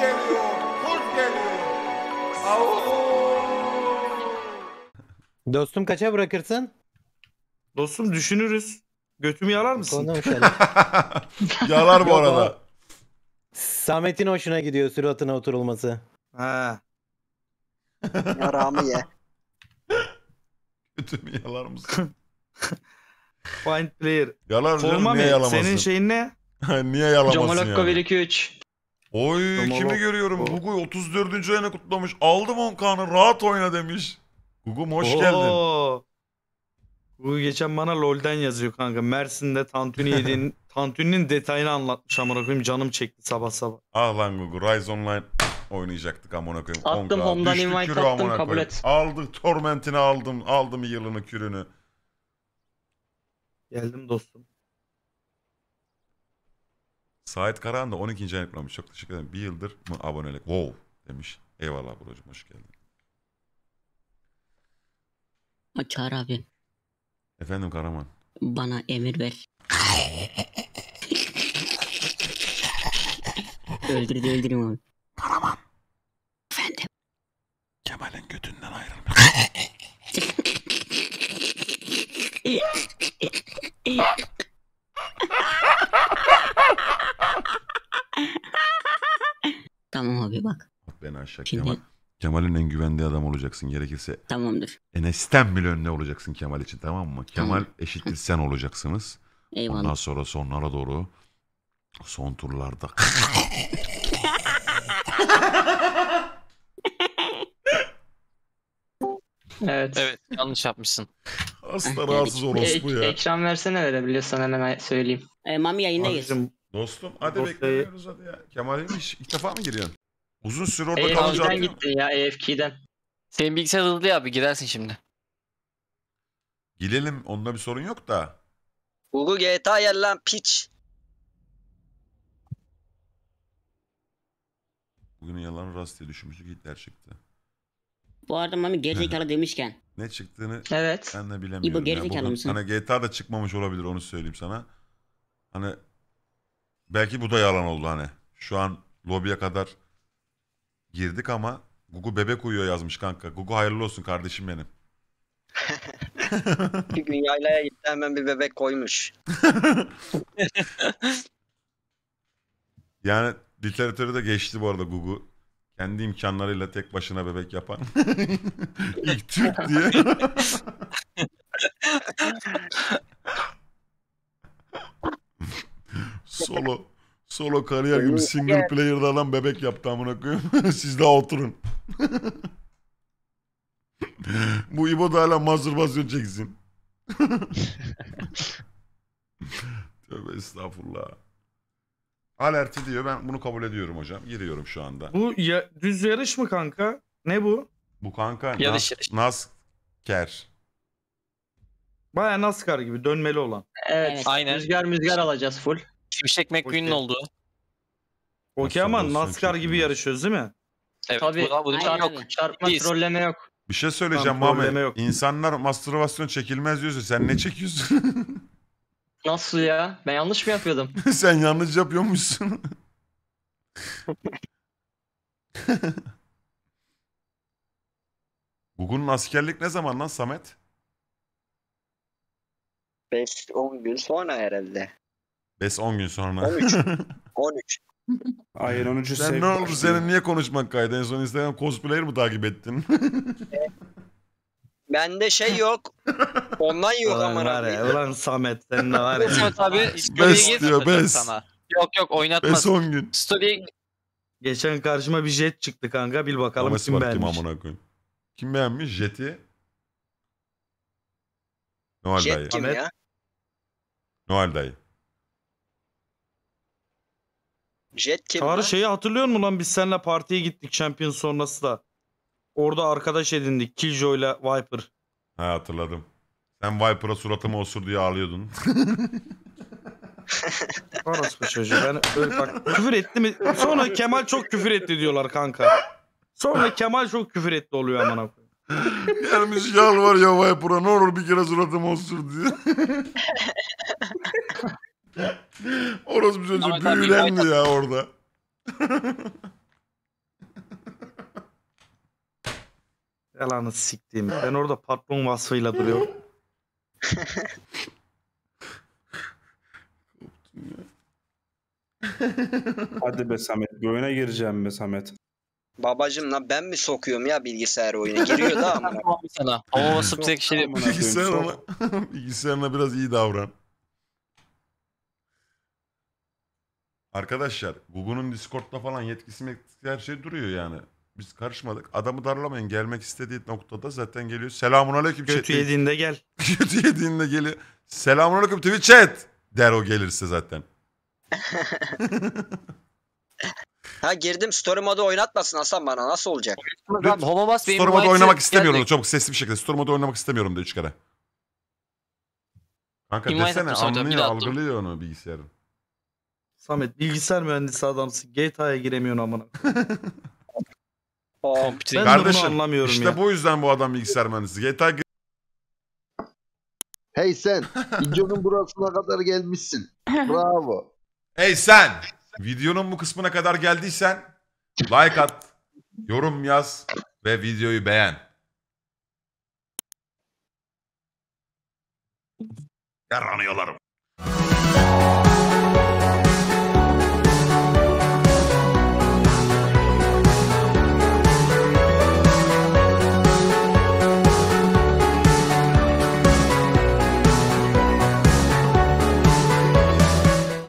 geliyor, kurt geliyor. Dostum kaça bırakırsın? Dostum düşünürüz. Götümü yalar mısın? Yalar bu arada. Samet'in hoşuna gidiyor suratına oturulması. Ha. Yaramı ye. Kötü mü yalar mısın? Point player. Yalar Forma mı? Senin şeyin ne? Ha, niye yalamasın Jamalakko yani? 1 2 3. Oy Tamam. kimi görüyorum? Gugu 34. ayını kutlamış. Aldım 10 kanı. rahat oyna demiş. Gugu'm hoş geldin. Oo. geçen bana LoL'den yazıyor kanka. Mersin'de tantuni yediğin tantuninin detayını anlatmış amına koyayım. Canım çekti sabah sabah. Ah lan Gugu Rise Online oynayacaktık amına koyayım. Attım 10 home'dan invite attım, kabul koyayım. et. Aldık tormentini aldım. Aldım yılını kürünü. Geldim dostum. Sait Karahan da 12. ayını kutlamış. Çok teşekkür ederim. Bir yıldır mı abonelik? Wow demiş. Eyvallah Buracığım hoş geldin. Çağır abi. Efendim Karaman. Bana emir ver. öldürdü öldüreyim abi. Karaman. Efendim. Kemal'in götünden ayrılmış. Tamam abi bak. Ben aşağı Şimdi... Kemal. Kemal'in en güvendiği adam olacaksın gerekirse. Tamamdır. Enes'ten bile önüne olacaksın Kemal için tamam mı? Kemal tamam. eşittir sen olacaksınız. Eyvallah. Ondan sonra sonlara doğru son turlarda. evet. Evet yanlış yapmışsın. Asla ah, rahatsız bu ya. Ekran versene verebiliyorsan hemen söyleyeyim. E, mami yayındayız. Abicim, Dostum hadi Dosyayı- beklemiyoruz hadi ya. Kemal İlmiş ilk defa mı giriyorsun? Uzun süre orada kalınca AFK'den atlıyor mu? gittin ya AFK'den. Senin bilgisayar hızlı abi girersin şimdi. Gidelim. onda bir sorun yok da. Google GTA yer lan piç. Bugün yalan rast diye düşünmüştük Hitler çıktı. Bu arada Mami gerizekalı demişken. Ne çıktığını Evet. ben de bilemiyorum. ya. gerizekalı Bugün- mısın? Hani GTA da çıkmamış olabilir onu söyleyeyim sana. Hani Belki bu da yalan oldu hani. Şu an lobiye kadar girdik ama Gugu bebek uyuyor yazmış kanka. Gugu hayırlı olsun kardeşim benim. bir gün yaylaya gitti hemen bir bebek koymuş. yani literatürü de geçti bu arada Gugu. Kendi imkanlarıyla tek başına bebek yapan. İlk Türk diye. Solo. Solo kariyer gibi single player'da adam bebek yaptı amına koyayım. Siz de oturun. Bu İbo da hala mastürbasyon çeksin. Tövbe estağfurullah. Alerti diyor. Ben bunu kabul ediyorum hocam. Giriyorum şu anda. Bu ya, düz yarış mı kanka? Ne bu? Bu kanka Yarış, nas, NASCAR. Baya NASCAR gibi dönmeli olan. Evet. Aynen. Rüzgar müzgar alacağız full. Şimşek McQueen'in oldu. Okey ama NASCAR gibi iyi. yarışıyoruz değil mi? Evet. Tabii. Bu da, bu da Aynen. yok. Çarpma trolleme yok. Bir şey söyleyeceğim Tamam, İnsanlar mastürbasyon çekilmez diyorsa sen ne çekiyorsun? Nasıl ya? Ben yanlış mı yapıyordum? sen yanlış yapıyormuşsun. Bugün askerlik ne zaman lan Samet? 5-10 gün sonra herhalde. Bes 10 gün sonra. 13. 13. Hayır 13'ü Sen ne oldu senin niye konuşmak kaydı? En son Instagram cosplayer mı takip ettin? Bende şey yok. Ondan yok Ulan ama var ya, abi. ulan Samet sen ne var ya. Samet Bes diyor, bes. sana. Yok yok Bes oynatmaz. 10 gün. Studio. Geçen karşıma bir jet çıktı kanka bil bakalım Ama kim kim amına koyayım. Kim beğenmiş? Jet'i. Noel dayı. Jet kim ya? Noel dayı. Jet Çağrı şeyi hatırlıyor musun lan biz seninle partiye gittik Champions sonrası da. Orada arkadaş edindik Killjoy'la Viper. Ha hatırladım. Sen Viper'a suratımı osur diye ağlıyordun. Orası çocuğu ben öyle bak küfür etti mi? Sonra Kemal çok küfür etti diyorlar kanka. Sonra Kemal çok küfür etti oluyor aman. koyayım. Gelmiş var ya Viper'a ne olur bir kere suratımı osur diye. Orası bir önce Ama büyülendi ya orada. Yalanı siktiğim. Ben orada patron vasfıyla duruyorum. Hadi be Samet. Göğüne gireceğim be Samet. Babacım lan ben mi sokuyorum ya bilgisayar oyunu? Giriyor da ama. Ama sana. Hava basıp tek şey Amına Bilgisayarına, bilgisayarına biraz iyi davran. Arkadaşlar Google'un Discord'da falan yetkisi her şey duruyor yani. Biz karışmadık. Adamı darlamayın. Gelmek istediği noktada zaten geliyor. Selamun aleyküm Götü yediğinde gel. Kötü yediğinde geliyor. Selamun aleyküm Twitch chat. Der o gelirse zaten. Ha girdim story modu oynatmasın Hasan bana nasıl olacak? Lütfen Story modu oynamak istemiyorum. Çok sesli bir şekilde. Story modu oynamak istemiyorum de üç kere. Kanka Invite desene anlıyor algılıyor onu bilgisayarın. Samet bilgisayar mühendisi adamsın. GTA'ya giremiyorsun amına. Aa, ben Kardeşim, de bunu anlamıyorum işte ya. bu yüzden bu adam bilgisayar mühendisi. GTA Hey sen, videonun burasına kadar gelmişsin. Bravo. Hey sen, videonun bu kısmına kadar geldiysen like at, yorum yaz ve videoyu beğen. Yaranıyorlarım.